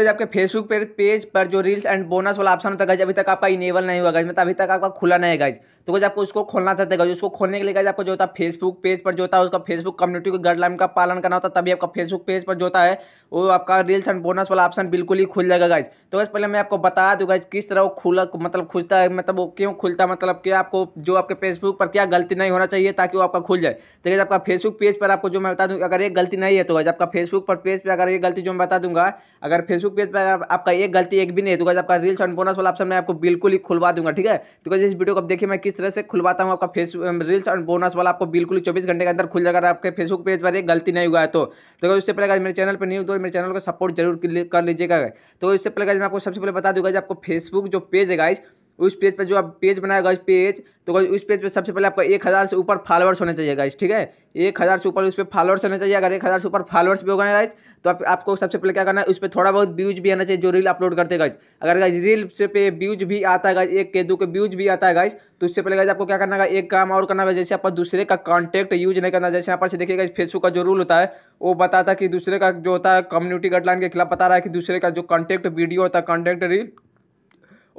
तो आपके फेसबुक पे पेज पर जो रील्स एंड बोनस वाला ऑप्शन होता है गाइज अभी तक आपका इनेबल नहीं हुआ गाइज मतलब अभी तक आपका खुला नहीं है गाइज तो गाइज आपको उसको खोलना चाहते हैं गाइज उसको खोलने के लिए गाइज आपको जो होता है फेसबुक पेज पर जो होता है उसका फेसबुक कम्युनिटी को गाइडलाइन का पालन करना होता है तभी आपका फेसबुक पेज पर जो होता है वो आपका रील्स एंड बोनस वाला ऑप्शन बिल्कुल ही खुल जाएगा गाइज तो गाइज पहले मैं आपको बता दूँ गाइज किस तरह वो खुला मतलब खुलता है मतलब वो क्यों खुलता है मतलब कि आपको जो आपके फेसबुक पर क्या गलती नहीं होना चाहिए ताकि वो आपका खुल जाए तो गाइज आपका फेसबुक पेज पर आपको जो मैं बता दूँ अगर ये गलती नहीं है तो गाइज आपका फेसबुक पर पेज पर अगर ये गलती जो मैं बता दूंगा अगर फेसबुक यूट्यूब पेज पर आपका एक गलती एक भी नहीं है तो आपका रील्स एंड बोनस वाला ऑप्शन मैं आपको बिल्कुल ही खुलवा दूंगा ठीक है तो इस वीडियो को देखिए मैं किस तरह से खुलवाता हूँ आपका फेस रील्स एंड बोनस वाला आपको बिल्कुल ही चौबीस घंटे के अंदर खुल जाएगा आपके फेसबुक पेज पर एक गलती नहीं हुआ है तो देखो तो उससे पहले मेरे चैनल पर न्यूज दो मेरे चैनल को सपोर्ट जरूर कर लीजिएगा तो इससे पहले मैं आपको सबसे पहले बता दूंगा आपको फेसबुक जो पेज है गाइज उस पेज पर जो आप पेज बनाएगा इस पेज तो उस पेज पर सबसे पहले आपका एक हज़ार से ऊपर फॉलोअर्स होने चाहिए गाइज ठीक है एक हज़ार से ऊपर उस पर फॉलोअर्स होने चाहिए अगर एक हज़ार से ऊपर फॉलोअर्स भी हो गए गाइज तो आप, आपको सबसे पहले क्या करना है उस पर थोड़ा बहुत व्यूज भी आना चाहिए जो रील अपलोड करते गाइज अगर गाइज रील से पे व्यूज भी आता है गाइज एक के दो के व्यूज भी आता है गाइज तो उससे पहले गाइज आपको क्या करना है एक काम और करना है जैसे आप दूसरे का कॉन्टैक्ट यूज नहीं करना जैसे यहाँ पर से देखिए फेसबुक का जो रूल होता है वो बताता है कि दूसरे का जो होता है कम्युनिटी गाइडलाइन के खिलाफ बता रहा है कि दूसरे का जो कॉन्टैक्ट वीडियो होता है कॉन्टैक्ट रील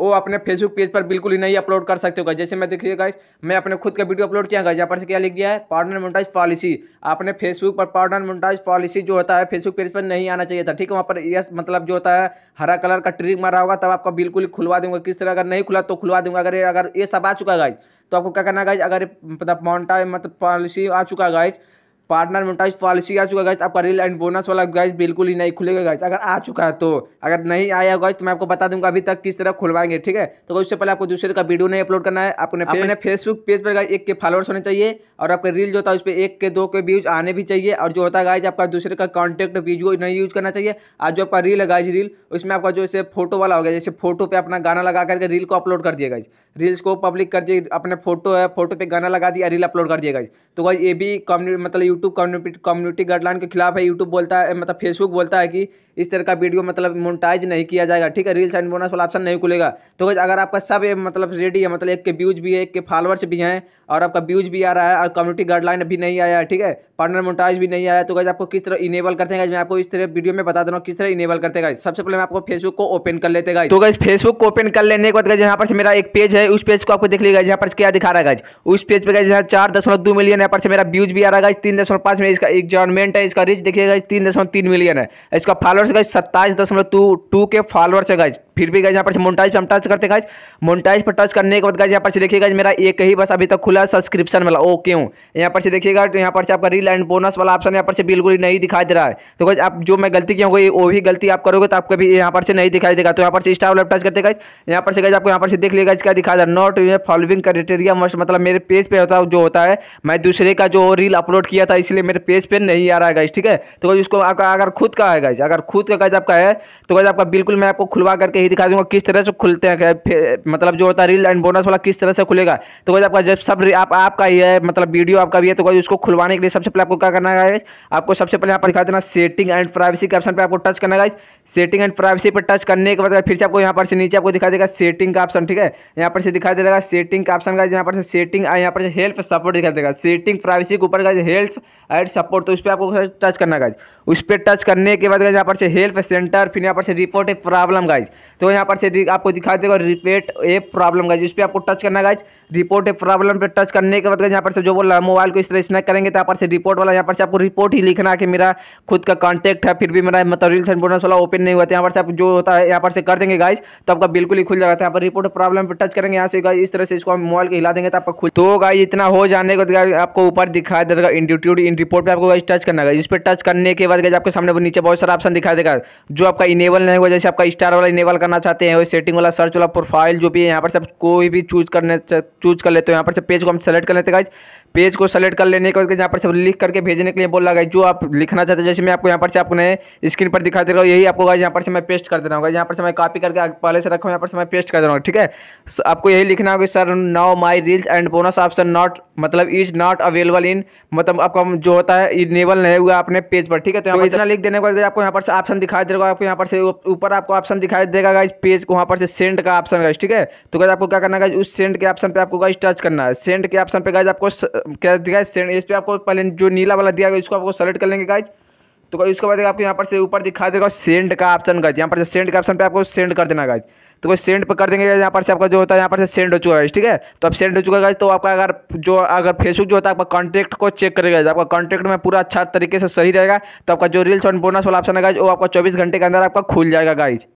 वो अपने फेसबुक पेज पर बिल्कुल ही नहीं अपलोड कर सकते होगा जैसे मैं देखिएगा गाइस मैं अपने खुद का वीडियो अपलोड किया गया जहाँ पर से क्या लिख दिया है पार्टनर मोनटाइज पॉलिसी अपने फेसबुक पर पार्टनर मोनटाइज पॉलिसी जो होता है फेसबुक पेज पर नहीं आना चाहिए था ठीक है वहाँ पर यस मतलब जो होता है हरा कलर का ट्रिक मारा होगा तब आपका बिल्कुल ही खुलवा दूंगा किस तरह अगर नहीं खुला तो खुलवा दूंगा अगर ये अगर ये सब आ चुका गाइज तो आपको क्या करना गाइज अगर मतलब मोनटाइज मतलब पॉलिसी आ चुका गाइज पार्टनर मोटाइज पॉलिसी आ चुका है गाइज आपका रील एंड बोनस वाला गाइज बिल्कुल ही नहीं खुलेगा गाइज अगर आ चुका है तो अगर नहीं आया गाइज तो मैं आपको बता दूंगा अभी तक किस तरह खुलवाएंगे ठीक है तो उससे पहले आपको दूसरे का वीडियो नहीं अपलोड करना है अपने अपने फेसबुक पेज पर एक के फॉलोअर्स होने चाहिए और आपका रील जो होता है उस पर एक के दो के व्यूज आने भी चाहिए और जो होता है गाइज आपका दूसरे का कॉन्टेक्ट वीडियो नहीं यूज करना चाहिए आज जो आपका रील है गाइज रील उसमें आपका जो फोटो वाला हो गया जैसे फोटो पे अपना गाना लगा करके रील को अपलोड कर दिया गाइज रील्स को पब्लिक कर दिए अपने फोटो है फोटो पर गाना लगा दिया रील अपलोड कर दिया गाइज तो गाइज ये भी कम्युनिटी मतलब यूट्यूब कम्युनिटी कम्युनिटी गाइडलाइन के खिलाफ है यूट्यूब बोलता है मतलब फेसबुक बोलता है कि इस तरह का वीडियो मतलब मोनटाइज नहीं किया जाएगा ठीक है रील्स एंड बोनस वाला ऑप्शन नहीं खुलेगा तो अगर आपका सब मतलब रेडी है मतलब एक के व्यूज भी है एक के फॉलोअर्स भी हैं और आपका व्यूज भी आ रहा है और कम्युनिटी गाइडलाइन भी नहीं आया है ठीक है पार्टनर मोनटाइज भी नहीं आया तो गज आपको किस तरह इनेबल करते हैं मैं आपको इस तरह वीडियो में बता दे किस तरह इनेबल करते हैं सबसे पहले मैं आपको फेसबुक को ओपन कर लेते गाइज तो गज फेसबुक को ओपन कर लेने के बाद यहाँ पर मेरा एक पेज है उस पेज को आपको देख लीजिए यहाँ पर क्या दिखा रहा है उस पेज पर चार दशमलव दो मिलियन यहाँ पर मेरा व्यूज भी आ रहा है तीन में इसका एग्जॉनमेंट है इसका रीच देखिएगा तीन दशमलव तीन मिलियन है इसका फॉलोअर्स गाइज सत्ताईस दशमलव टू टू के फॉलोअर्स है गाइज फिर भी गाइज यहाँ पर मोन्टाइज पर हम टच करते गाइज मोन्टाइज पर टच करने के बाद गाइज यहाँ पर देखिएगा मेरा एक ही बस अभी तक खुला सब्सक्रिप्शन वाला ओके हूँ यहाँ पर देखिएगा तो यहाँ पर से आपका रील एंड बोनस वाला ऑप्शन यहाँ पर से बिल्कुल नहीं दिखाई दे रहा है तो गाइज आप जो मैं गलती किया वो भी गलती आप करोगे तो आपको भी यहाँ पर से नहीं दिखाई देगा तो यहाँ पर स्टार वाला टच करते गाइज यहाँ पर गाइज आपको यहाँ पर देख लिया गाइज क्या दिखा दे नॉट फॉलोइंग क्राइटेरिया मस्ट मतलब मेरे पेज पर होता जो होता है मैं दूसरे का जो रील अपलोड किया था इसलिए मेरे पेज पे नहीं आ रहा है गाइज ठीक है तो गाइज उसको आपका अगर खुद का है गाइज अगर खुद का गाइज आपका है तो गाइज आपका बिल्कुल मैं आपको खुलवा करके ही दिखा दूंगा किस तरह से खुलते हैं मतलब जो होता है रील एंड बोनस वाला किस तरह से खुलेगा तो गाइज आपका जब सब आप आपका ही है मतलब वीडियो आपका भी है तो गाइज उसको खुलवाने के लिए सबसे पहले आपको क्या करना है गाइज आपको सबसे पहले यहाँ पर दिखा देना सेटिंग एंड प्राइवेसी के ऑप्शन पर आपको टच करना गाइज सेटिंग एंड प्राइवेसी पर टच करने के बाद फिर से आपको यहाँ पर से नीचे आपको दिखा देगा सेटिंग का ऑप्शन ठीक है यहाँ पर से दिखाई देगा सेटिंग का ऑप्शन का यहाँ पर सेटिंग यहाँ पर हेल्प सपोर्ट दिखा देगा सेटिंग प्राइवेसी के ऊपर का हेल्प एड सपोर्ट तो उस पर आपको टच करना गाइज उस पर टच करने के बाद यहाँ पर से हेल्प सेंटर फिर यहाँ पर से रिपोर्ट ए प्रॉब्लम गाइज तो यहाँ पर से आपको दिखा देगा रिपेट ए प्रॉब्लम गाइज उस पर आपको टच करना गाइज रिपोर्ट ए प्रॉब्लम पर टच करने के बाद यहाँ पर से जो बोल मोबाइल को इस तरह स्नैक करेंगे तो यहाँ पर से रिपोर्ट वाला यहाँ पर से आपको रिपोर्ट ही लिखना कि मेरा खुद का कॉन्टैक्ट है फिर भी मेरा मतलब रील्स बोनस वाला ओपन नहीं हुआ था तो यहाँ पर से आप जो होता है यहाँ पर से कर देंगे गाइज तो आपका बिल्कुल ही खुल जाएगा तो यहाँ पर रिपोर्ट प्रॉब्लम पर टच करेंगे यहाँ से इस तरह से इसको मोबाइल को हिला देंगे तो आपका खुद तो गाइज इतना हो जाने के बाद आपको ऊपर दिखाई देगा रहा सिक्योरिटी इन रिपोर्ट पे आपको गाइज टच करना है इस पर टच करने के बाद गाइज आपके सामने नीचे बहुत सारा ऑप्शन दिखाई देगा जो आपका इनेबल नहीं हुआ जैसे आपका स्टार वाला इनेबल करना चाहते हैं सेटिंग वाला सर्च वाला प्रोफाइल जो भी है यहाँ पर से आप कोई भी चूज करने चूज कर लेते हो यहाँ पर से पेज को हम सेलेक्ट कर लेते हैं गाइज पेज को सेलेक्ट कर लेने के बाद यहाँ पर से लिख करके भेजने के लिए बोल रहा जो आप लिखना चाहते हो जैसे मैं आपको यहाँ पर से आपको नए स्क्रीन पर दिखा दे रहा हूँ यही आपको गाइज यहाँ पर से मैं पेस्ट कर दे रहा हूँ यहाँ पर से मैं कॉपी करके पहले से रखा हूँ यहाँ पर से मैं पेस्ट कर दे रहा हूँ ठीक है आपको यही लिखना होगा sir now my reels and bonus option not मतलब इज नॉट अवेलेबल इन मतलब आपका जो होता है इनेबल नहीं हुआ अपने पेज पर ठीक है तो यहाँ तो पर इतना लिख देने के बाद आपको यहाँ पर से ऑप्शन दिखाई देगा आपको यहाँ पर से ऊपर आपको ऑप्शन दिखाई देगा इस पेज को वहाँ पर से सेंड का ऑप्शन है ठीक है तो क्या आपको क्या करना है उस सेंड के ऑप्शन पर आपको गाइज टच करना है सेंड के ऑप्शन पर गाइज आपको क्या दिखाई सेंड इस पर आपको पहले जो नीला वाला दिया गया उसको आपको सेलेक्ट कर लेंगे गाइज तो उसके बाद आपको यहाँ पर से ऊपर दिखा देगा सेंड का ऑप्शन गाइज यहाँ पर सेंड के ऑप्शन पर आपको सेंड कर देना गाइज तो कोई सेंड पर कर देंगे यहाँ पर से आपका जो होता है यहाँ पर से सेंड हो चुका है ठीक है तो अब सेंड हो चुका है तो आपका अगर जो अगर फेसबुक जो होता है आपका कॉन्टैक्ट को चेक करेगा आपका कॉन्टैक्ट में पूरा अच्छा तरीके से सही रहेगा तो आपका जो रील्स और बोनस वाला ऑप्शन है वो आपका चौबीस घंटे के अंदर आपका खुल जाएगा गाइज